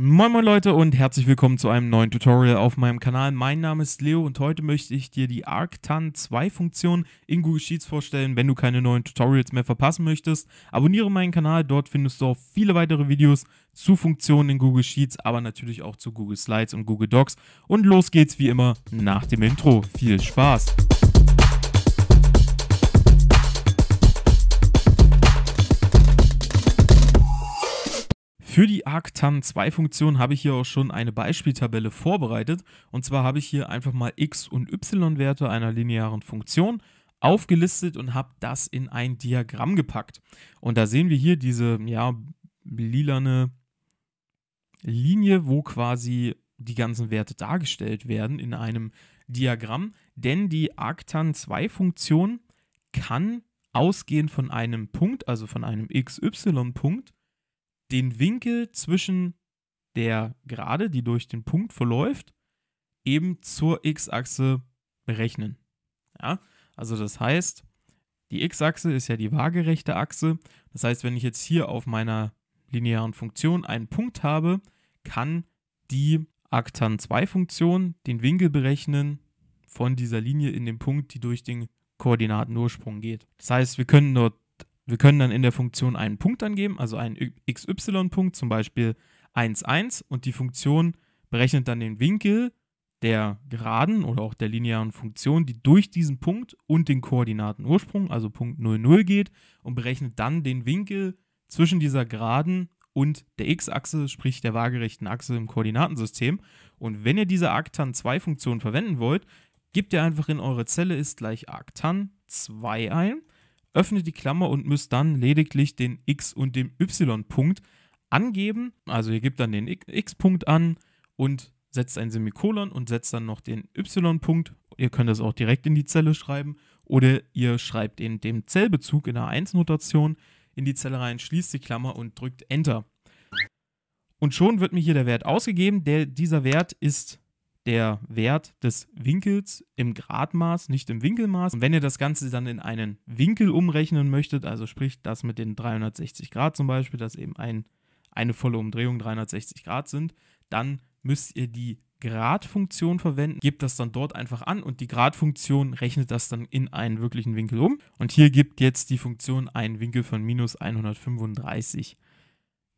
Moin moin Leute und herzlich willkommen zu einem neuen Tutorial auf meinem Kanal. Mein Name ist Leo und heute möchte ich dir die Arctan 2 Funktion in Google Sheets vorstellen, wenn du keine neuen Tutorials mehr verpassen möchtest. Abonniere meinen Kanal, dort findest du auch viele weitere Videos zu Funktionen in Google Sheets, aber natürlich auch zu Google Slides und Google Docs. Und los geht's wie immer nach dem Intro. Viel Spaß! Für die arctan 2 Funktion habe ich hier auch schon eine Beispieltabelle vorbereitet. Und zwar habe ich hier einfach mal x- und y-Werte einer linearen Funktion aufgelistet und habe das in ein Diagramm gepackt. Und da sehen wir hier diese ja, lilane Linie, wo quasi die ganzen Werte dargestellt werden in einem Diagramm. Denn die arctan 2 Funktion kann ausgehend von einem Punkt, also von einem xy-Punkt, den Winkel zwischen der Gerade, die durch den Punkt verläuft, eben zur x-Achse berechnen. Ja? Also das heißt, die x-Achse ist ja die waagerechte Achse. Das heißt, wenn ich jetzt hier auf meiner linearen Funktion einen Punkt habe, kann die Aktan-2-Funktion den Winkel berechnen von dieser Linie in dem Punkt, die durch den Koordinatenursprung geht. Das heißt, wir können dort wir können dann in der Funktion einen Punkt angeben, also einen xy-Punkt, zum Beispiel 1, 1 und die Funktion berechnet dann den Winkel der geraden oder auch der linearen Funktion, die durch diesen Punkt und den Koordinatenursprung, also Punkt 0, 0 geht und berechnet dann den Winkel zwischen dieser geraden und der x-Achse, sprich der waagerechten Achse im Koordinatensystem. Und wenn ihr diese Arctan-2-Funktion verwenden wollt, gebt ihr einfach in eure Zelle ist gleich Arctan 2 ein öffnet die Klammer und müsst dann lediglich den x und den y-Punkt angeben. Also ihr gebt dann den x-Punkt an und setzt ein Semikolon und setzt dann noch den y-Punkt. Ihr könnt das auch direkt in die Zelle schreiben oder ihr schreibt in dem Zellbezug in der 1-Notation in die Zelle rein, schließt die Klammer und drückt Enter. Und schon wird mir hier der Wert ausgegeben. Der, dieser Wert ist der Wert des Winkels im Gradmaß, nicht im Winkelmaß. Und wenn ihr das Ganze dann in einen Winkel umrechnen möchtet, also sprich das mit den 360 Grad zum Beispiel, dass eben ein, eine volle Umdrehung 360 Grad sind, dann müsst ihr die Gradfunktion verwenden, gebt das dann dort einfach an und die Gradfunktion rechnet das dann in einen wirklichen Winkel um. Und hier gibt jetzt die Funktion einen Winkel von minus 135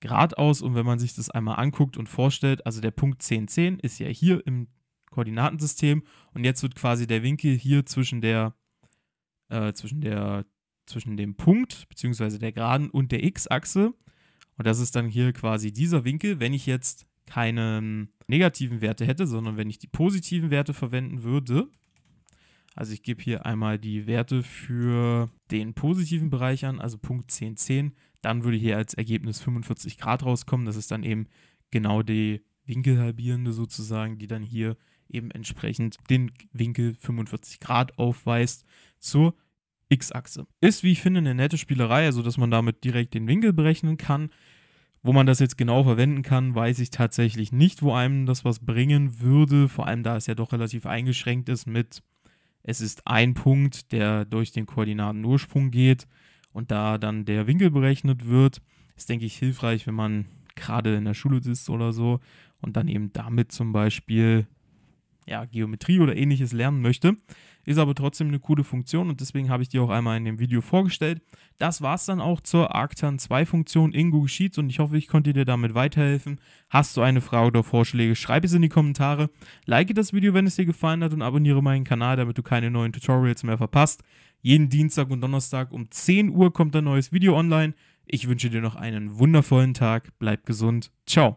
Grad aus. Und wenn man sich das einmal anguckt und vorstellt, also der Punkt 1010 10 ist ja hier im Koordinatensystem und jetzt wird quasi der Winkel hier zwischen der, äh, zwischen der, zwischen dem Punkt bzw. der Geraden und der X-Achse und das ist dann hier quasi dieser Winkel, wenn ich jetzt keine negativen Werte hätte, sondern wenn ich die positiven Werte verwenden würde, also ich gebe hier einmal die Werte für den positiven Bereich an, also Punkt 10, 10. Dann würde hier als Ergebnis 45 Grad rauskommen. Das ist dann eben genau die Winkelhalbierende sozusagen, die dann hier eben entsprechend den Winkel 45 Grad aufweist zur X-Achse. Ist, wie ich finde, eine nette Spielerei, also dass man damit direkt den Winkel berechnen kann. Wo man das jetzt genau verwenden kann, weiß ich tatsächlich nicht, wo einem das was bringen würde. Vor allem, da es ja doch relativ eingeschränkt ist mit, es ist ein Punkt, der durch den Koordinatenursprung geht und da dann der Winkel berechnet wird. Ist, denke ich, hilfreich, wenn man gerade in der Schule sitzt oder so und dann eben damit zum Beispiel ja, Geometrie oder ähnliches lernen möchte. Ist aber trotzdem eine coole Funktion und deswegen habe ich die auch einmal in dem Video vorgestellt. Das war es dann auch zur Arctan 2 Funktion in Google Sheets und ich hoffe, ich konnte dir damit weiterhelfen. Hast du eine Frage oder Vorschläge, schreib es in die Kommentare. Like das Video, wenn es dir gefallen hat und abonniere meinen Kanal, damit du keine neuen Tutorials mehr verpasst. Jeden Dienstag und Donnerstag um 10 Uhr kommt ein neues Video online. Ich wünsche dir noch einen wundervollen Tag, bleib gesund, ciao.